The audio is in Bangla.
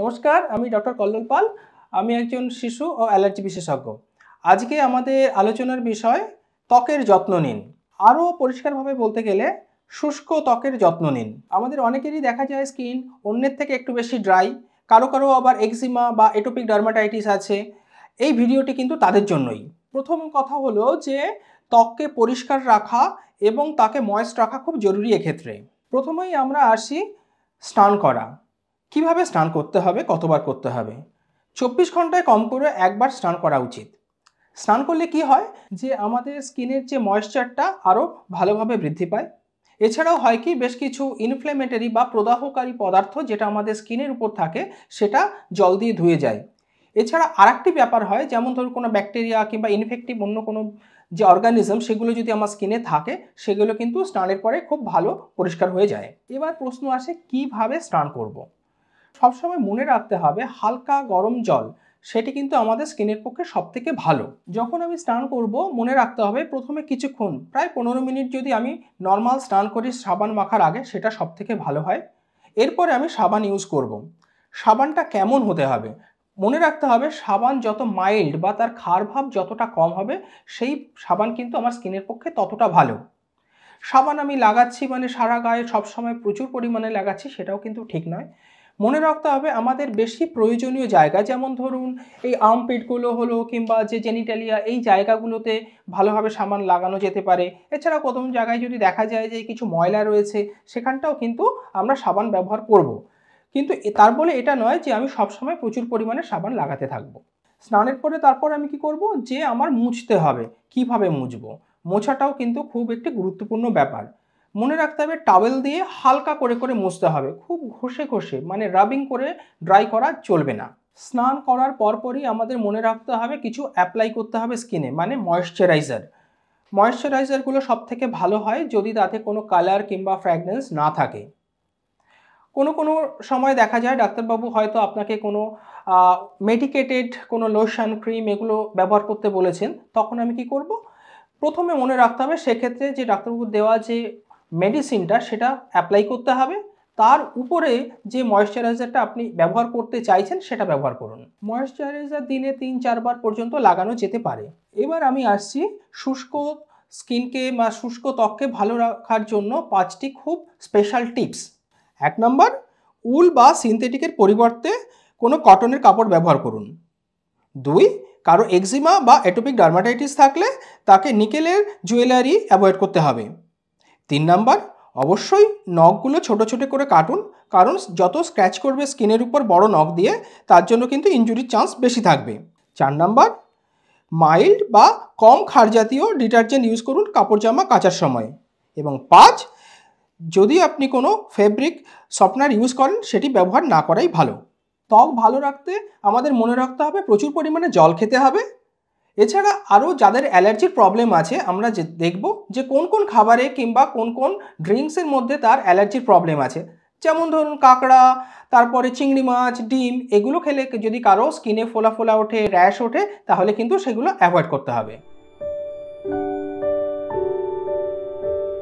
নমস্কার আমি ডক্টর কল্লোল পাল আমি একজন শিশু ও অ্যালার্জি বিশেষজ্ঞ আজকে আমাদের আলোচনার বিষয় ত্বকের যত্ন নিন আরও পরিষ্কারভাবে বলতে গেলে শুষ্ক ত্বকের যত্ন নিন আমাদের অনেকেরই দেখা যায় স্কিন অন্যের থেকে একটু বেশি ড্রাই কারো কারো আবার এক্সিমা বা এটোপিক ডার্মাটাইটিস আছে এই ভিডিওটি কিন্তু তাদের জন্যই প্রথম কথা হলো যে ত্বককে পরিষ্কার রাখা এবং তাকে ময়েস্ট রাখা খুব জরুরি এক্ষেত্রে প্রথমেই আমরা আসি স্নান করা কিভাবে স্নান করতে হবে কতবার করতে হবে চব্বিশ ঘন্টায় কম করে একবার স্নান করা উচিত স্নান করলে কি হয় যে আমাদের স্কিনের যে ময়েশ্চারটা আরও ভালোভাবে বৃদ্ধি পায় এছাড়াও হয় কি বেশ কিছু ইনফ্লেমেটারি বা প্রদাহকারী পদার্থ যেটা আমাদের স্কিনের উপর থাকে সেটা জল দিয়ে ধুয়ে যায় এছাড়া আরেকটি ব্যাপার হয় যেমন ধরুন কোনো ব্যাকটেরিয়া কিংবা ইনফেক্টিভ অন্য কোনো যে অর্গানিজম সেগুলো যদি আমার স্কিনে থাকে সেগুলো কিন্তু স্নানের পরে খুব ভালো পরিষ্কার হয়ে যায় এবার প্রশ্ন আসে কিভাবে স্নান করব। সবসময় মনে রাখতে হবে হালকা গরম জল সেটি কিন্তু আমাদের স্কিনের পক্ষে সবথেকে ভালো যখন আমি স্নান করব মনে রাখতে হবে প্রথমে কিছুক্ষণ প্রায় পনেরো মিনিট যদি আমি নর্মাল স্নান করি সাবান মাখার আগে সেটা সবথেকে ভালো হয় এরপরে আমি সাবান ইউজ করব। সাবানটা কেমন হতে হবে মনে রাখতে হবে সাবান যত মাইল্ড বা তার ক্ষার ভাব যতটা কম হবে সেই সাবান কিন্তু আমার স্কিনের পক্ষে ততটা ভালো সাবান আমি লাগাচ্ছি মানে সারা গায়ে সবসময় প্রচুর পরিমাণে লাগাচ্ছি সেটাও কিন্তু ঠিক নয় মনে রাখতে হবে আমাদের বেশি প্রয়োজনীয় জায়গা যেমন ধরুন এই আমপিটগুলো হলো কিংবা যে জেনিটালিয়া এই জায়গাগুলোতে ভালোভাবে সামান লাগানো যেতে পারে এছাড়া কোথাও জায়গায় যদি দেখা যায় যে কিছু ময়লা রয়েছে সেখানটাও কিন্তু আমরা সাবান ব্যবহার করব। কিন্তু তার বলে এটা নয় যে আমি সবসময় প্রচুর পরিমাণে সাবান লাগাতে থাকবো স্নানের পরে তারপর আমি কি করব যে আমার মুছতে হবে কিভাবে মুছবো মোছাটাও কিন্তু খুব একটি গুরুত্বপূর্ণ ব্যাপার মনে রাখতে হবে টাওয়েল দিয়ে হালকা করে করে মুছতে হবে খুব ঘষে ঘষে মানে রাবিং করে ড্রাই করা চলবে না স্নান করার পরপরই আমাদের মনে রাখতে হবে কিছু অ্যাপ্লাই করতে হবে স্কিনে মানে ময়শ্চারাইজার ময়শ্চারাইজারগুলো থেকে ভালো হয় যদি তাতে কোনো কালার কিংবা ফ্র্যাগরেন্স না থাকে কোনো কোনো সময় দেখা যায় ডাক্তারবাবু হয়তো আপনাকে কোনো মেডিকেটেড কোনো লোশন ক্রিম এগুলো ব্যবহার করতে বলেছেন তখন আমি কি করব প্রথমে মনে রাখতে হবে সেক্ষেত্রে যে ডাক্তারবাবু দেওয়া যে মেডিসিনটা সেটা অ্যাপ্লাই করতে হবে তার উপরে যে ময়েশ্চারাইজারটা আপনি ব্যবহার করতে চাইছেন সেটা ব্যবহার করুন ময়েশ্চারাইজার দিনে তিন চারবার পর্যন্ত লাগানো যেতে পারে এবার আমি আসছি শুষ্ক স্কিনকে বা শুষ্ক ত্বককে ভালো রাখার জন্য পাঁচটি খুব স্পেশাল টিপস এক নম্বর উল বা সিনথেটিকের পরিবর্তে কোনো কটনের কাপড় ব্যবহার করুন দুই কারো এক্সিমা বা অ্যাটোপিক ডার্মাটাইটিস থাকলে তাকে নিকেলের জুয়েলারি অ্যাভয়েড করতে হবে তিন নাম্বার অবশ্যই নখগুলো ছোট ছোট করে কাটুন কারণ যত স্ক্র্যাচ করবে স্কিনের উপর বড় নখ দিয়ে তার জন্য কিন্তু ইঞ্জুরির চান্স বেশি থাকবে চার নাম্বার মাইল্ড বা কম জাতীয় ডিটারজেন্ট ইউজ করুন কাপড় জামা কাচার সময় এবং পাঁচ যদি আপনি কোনো ফেব্রিক সফটনার ইউজ করেন সেটি ব্যবহার না করাই ভালো ত্বক ভালো রাখতে আমাদের মনে রাখতে হবে প্রচুর পরিমাণে জল খেতে হবে এছাড়া আরও যাদের অ্যালার্জির প্রবলেম আছে আমরা যে দেখব যে কোন কোন খাবারে কিংবা কোন কোন ড্রিঙ্কসের মধ্যে তার অ্যালার্জির প্রবলেম আছে যেমন ধরুন কাঁকড়া তারপরে চিংড়ি মাছ ডিম এগুলো খেলে যদি কারো স্কিনে ফোলা ফোলা ওঠে র্যাশ ওঠে তাহলে কিন্তু সেগুলো অ্যাভয়েড করতে হবে